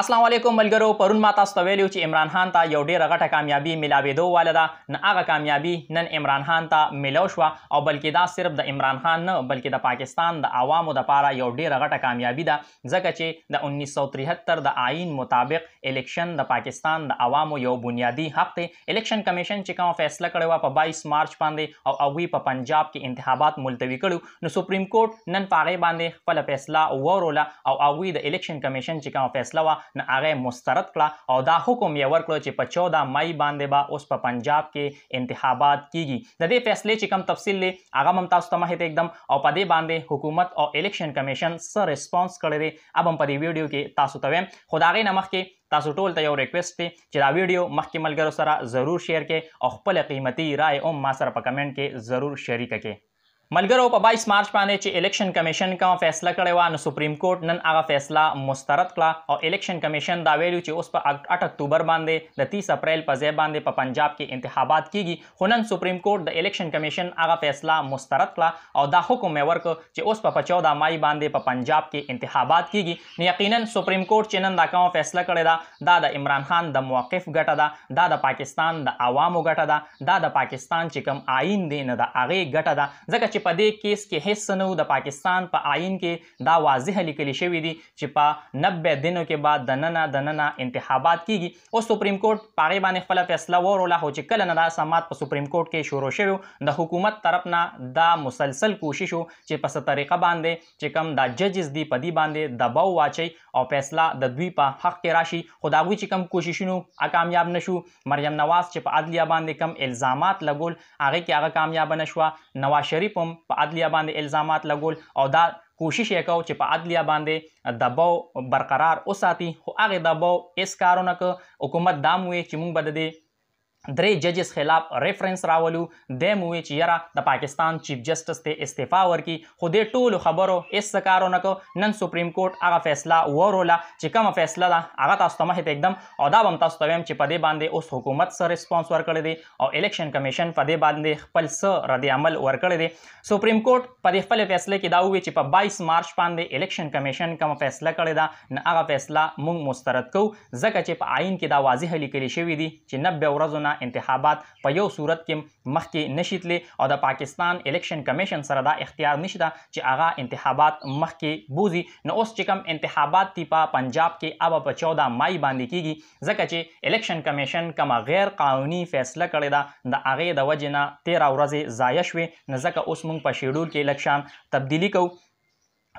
السلام علیکم ملګرو پرون ما تاسو ته ویلو چې عمران خان ته یو ډیره غټه کامیابی ملاوېدو واله ده نه هغه کامیابی نن عمران خان ته ملو شوه او بلکې دا صرف د عمران خان نه بلکې د پاکستان د عوامو دپاره یو ډیره غټه کامیابی ده ځکه چې د 1973 د آئین مطابق الیکشن د پاکستان د عوامو یو بنیادی حق دی الیکشن کمیشن چې کوم فیصله کړې وه په 22 مارچ باندې او هغوی په پنجاب کې انتخابات ملتوي کړو نو سپریم کورټ نن په هغې باندې خپله فیصله ووروله او هغوی د الیکشن کمیشن چې کوم فیصله وه نه هغه مسترد کړه او دا حکم یې ورکړ چې په 14 مئی باندې به اوس په پنجاب کې انتخابات کیږي د دې فیصله چې کم تفصیل لې هغه هم تاسو ته مهته एकदम او په دې باندې حکومت او الیکشن کمیشن سره ریسپانس کړی دی اب هم په دې ویډیو کې تاسو ته وایم خدای نه مخ کې تاسو ټول ته یو ریکوست دی چې دا ویډیو مخکې ملګرو سره ضرور شیر کړئ او خپل قیمتي رائے هم ما سره په کمنټ کې ضرور شریک کړئ ملګرو په 22 مارچ باندې چې الیکشن کمیشن کوم فیصله کړې و نو سپریم کورټ نن هغه فیصله مسترد کړه او الیکشن کمیشن دا ویلو چې اوس په 8 اکتوبر باندې د 30 اپریل په ځای باندې په پنجاب کې انتخابات کیږي خو نن سپریم کورټ د الیکشن کمیشن هغه فیصله مسترد کړه او دا حکم یې ورک چې اوس په 14 مای باندې په پنجاب کې انتخابات کیږي نو یقینا سپریم کورټ چې نن دا کوم فیصله کړې ده دا د عمران خان د موقف ګټه ده دا د پاکستان د عوامو ګټه ده دا د پاکستان چې کوم آئین دی نه د هغه ګټه ده ځکه چې په دې کیس کې هیڅ نه د پاکستان په پا آئین کې دا واضح لیکل شوی دی چې په 90 دنو کې بعد د نننه د نننه انتخابات کیږي او سپریم کورټ پاره باندې خپل فیصله وروله خو چې کله نه دا سمات په سپریم کورټ کې شروع شوی د حکومت طرف نه دا مسلسل کوشش وو چې په ست طریقه باندې چې کم دا ججز دی په دې باندې دباو واچي او فیصله د دوی په حق کې راشي خداوی چې کم کوششونو کامیاب نشو مریم نواز چې په عدلیه باندې کم الزامات لګول هغه کې هغه کامیاب نشوه نواز شریف هم په عدلیه باندې الزامات لګول او دا کوشش یې کو چې په عدلیه باندې دباو برقرار وساتي خو هغه دباو اس کارونه ک حکومت دام وي چې مونږ بده درې ججز خلاف ریفرنس راولو د موي چې یاره د پاکستان چیف جسټس ته استعفا ورکي خو د ټولو خبرو اس کارو نه کو نن سپریم کورټ هغه فیصله وروله چې کومه فیصله ده هغه تاسو ته مخه تقدم او دا هم تاسو ته ویم چې په دې باندې اوس حکومت سره ریسپانس ورکړي دي او الیکشن کمیشن په دې باندې خپل سره رد عمل ورکړي دي سپریم کورټ په دې خپل فیصله کې دا وویل چې په 22 مارچ باندې الیکشن کمیشن کوم فیصله کړې ده نه هغه فیصله موږ مسترد کوو ځکه چې په آئین کې دا واضح لیکل شوی دی چې 90 ورځې نه انتخابات په یو صورت کې مخکې نشي تللی او د پاکستان الیکشن کمیشن سره دا اختیار نشي ده چې هغه انتخابات مخکې بوزي نو اوس چې کوم انتخابات دی په پنجاب کې اوب په 14 مای باندې کیږي ځکه چې الیکشن کمیشن کوم غیر قانوني فیصله کړې ده د هغه د وجې نه 13 ورځې ضایع شوې نو ځکه اوس موږ په شیډول کې الیکشن تبدیلی کوو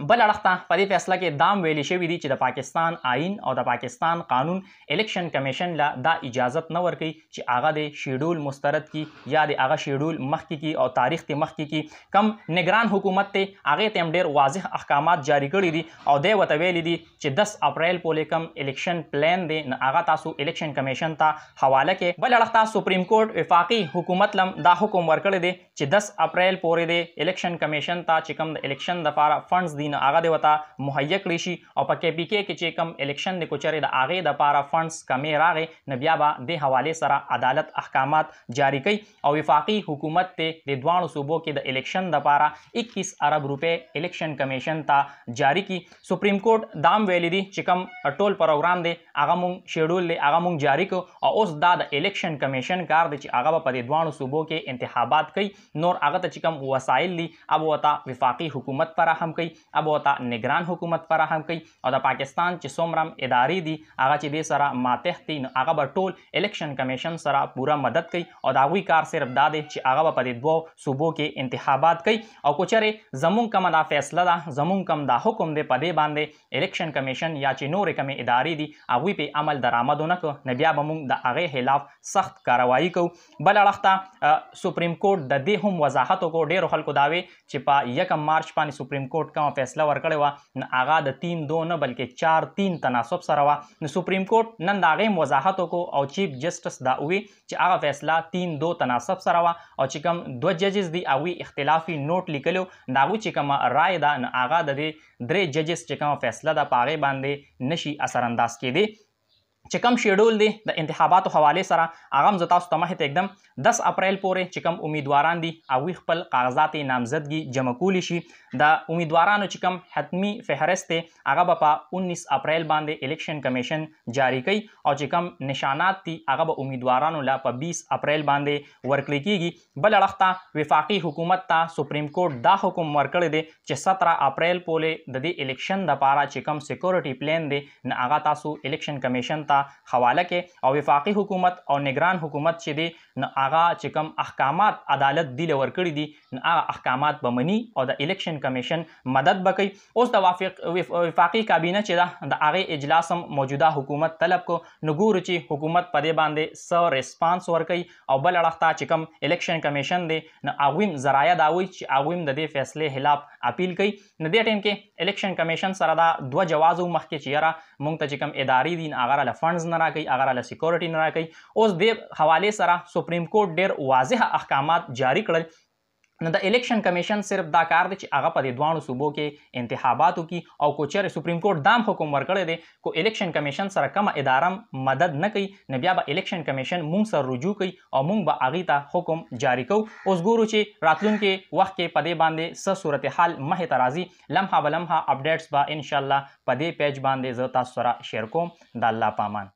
بل اړخ ته په دې فیصله کې دام ویلي شوی دی چې د پاکستان آئین او د پاکستان قانون الیکشن کمیشن لا دا اجازت نه ورکړي چې هغه د شیډول مسترد کی یا د هغه شیډول مخکې کی او تاریخ ته مخکې کی کم نگران حکومت ته هغه ته هم ډیر واضح احکامات جاری کړي دي او دوی وته ویلي دي چې 10 اپریل پولې کم الیکشن پلان دی نه هغه تاسو الیکشن کمیشن ته حواله کې بل اړخ ته سپریم کورټ وفاقي حکومت لم دا حکم ورکړي دي چې 10 اپریل پورې دی الیکشن کمیشن ته چې کم د الیکشن لپاره فندز دي نه هغه دی وته مهیا کړی شي او په کې پی کې کې چې کوم الیکشن د کوچرې د هغه د پاره فندز کمې راغې نو بیا به د حواله سره عدالت احکامات جاری کړي او وفاقي حکومت ته د دوانو صوبو کې د الیکشن د پاره 21 ارب روپې الیکشن کمیشن ته جاری کړي سپریم کورټ دام ویلي دی چې کوم ټول پروګرام دی هغه مونږ شیډول دی هغه مونږ جاری کړو او اوس دا د الیکشن کمیشن کار دی چې هغه په د دوانو صوبو کې انتخابات کوي نور هغه ته چې کوم وسایل دي اب وتا وفاقي حکومت پر هم کوي هغه وته نگران حکومت فراهم کړي او د پاکستان چې څومره ادارې دي هغه چې د سره ماتح دي نو هغه به ټول الیکشن کمیشن سره پوره مدد کوي او دا غوي کار صرف دا دی چې هغه په دې دوه صوبو کې انتخابات کوي او کوچره زمون کم دا فیصله ده زمون کم دا حکم دی په دې باندې الیکشن کمیشن یا چې نور کمی ادارې دي هغه په عمل درآمدونه کو نه بیا به موږ د هغه خلاف سخت کاروایی کو بل اړخته سپریم کورټ د دې هم وضاحت وکړ ډیرو خلکو داوي چې په 1 مارچ باندې سپریم کورټ کوم فیصله ورکړې و هغه د 3 2 نه بلکې 4 3 تناسب سره و نو سپریم کورټ نن دا غیم وضاحت وکړو او چیف جسټس دا وی چې هغه فیصله 3 2 تناسب سره و او چې کوم دوه ججز دی او اختلافي نوٹ لیکلو دا وی چې کوم رائے دا هغه د درې ججز چې کوم فیصله دا پاغه باندې نشي اثر انداز کړي چې کوم شیډول دی د انتخاباتو حواله سره هغه ز تاسو ته مخه ته एकदम 10 اپریل پورې چې کوم امیدواران دي او خپل کاغذات نامزدګي جمع کولی شي د امیدوارانو چې کوم حتمی فهرست هغه به په 19 اپریل باندې الیکشن کمیشن جاری کوي او چې کوم نشانات دي هغه به امیدوارانو لا په 20 اپریل باندې ورکړي کیږي بل اړخته وفاقي حکومت ته سپریم کورټ دا حکم ورکړی دی چې 17 اپریل پورې د دې الیکشن د پاره چې کوم سکیورټي پلان دی نه هغه تاسو الیکشن کمیشن ته ته حواله کې او وفاقي حکومت او نگران حکومت چې دی نو هغه چې کوم احکامات عدالت دی لور کړی دي نو هغه احکامات به مني او د الیکشن کمیشن مدد وکړي اوس د وافق وفاقي کابینه چې ده د هغه اجلاس هم موجوده حکومت طلب کو نو ګورو چې حکومت په دې باندې سو ریسپانس ورکړي او بل اړخ ته چې کوم الیکشن کمیشن دی نو هغه زرایا داوي چې هغه د دې فیصله خلاف اپیل کوي نو دې ټیم کې الیکشن کمیشن سره دا دوه جوازو مخکې چې یاره مونږ ته چې کوم ادارې دي هغه لفن فندز نه راکړي هغه راله سکیورټي نه راکړي اوس دې حواله سره سپریم کورټ ډېر واضح احکامات جاری کړل نو د الیکشن کمیشن صرف دا کار دی چې هغه په دې دواړو صوبو کې انتخاباتو کې او کوچر سپریم کورټ دام حکم ورکړی دی کو الیکشن کمیشن سره کومه اداره مدد نه کوي نو بیا به الیکشن کمیشن مونږ سره رجوع کوي او مونږ به هغې ته حکم جاری کوو اوس ګورو چې راتلونکي وخت کې په دې باندې څه صورتحال مخې ته راځي لمحه به لمحه اپډیټس به انشاءالله په دې پیج باندې زه تاسو سره شیر کوم د الله پامان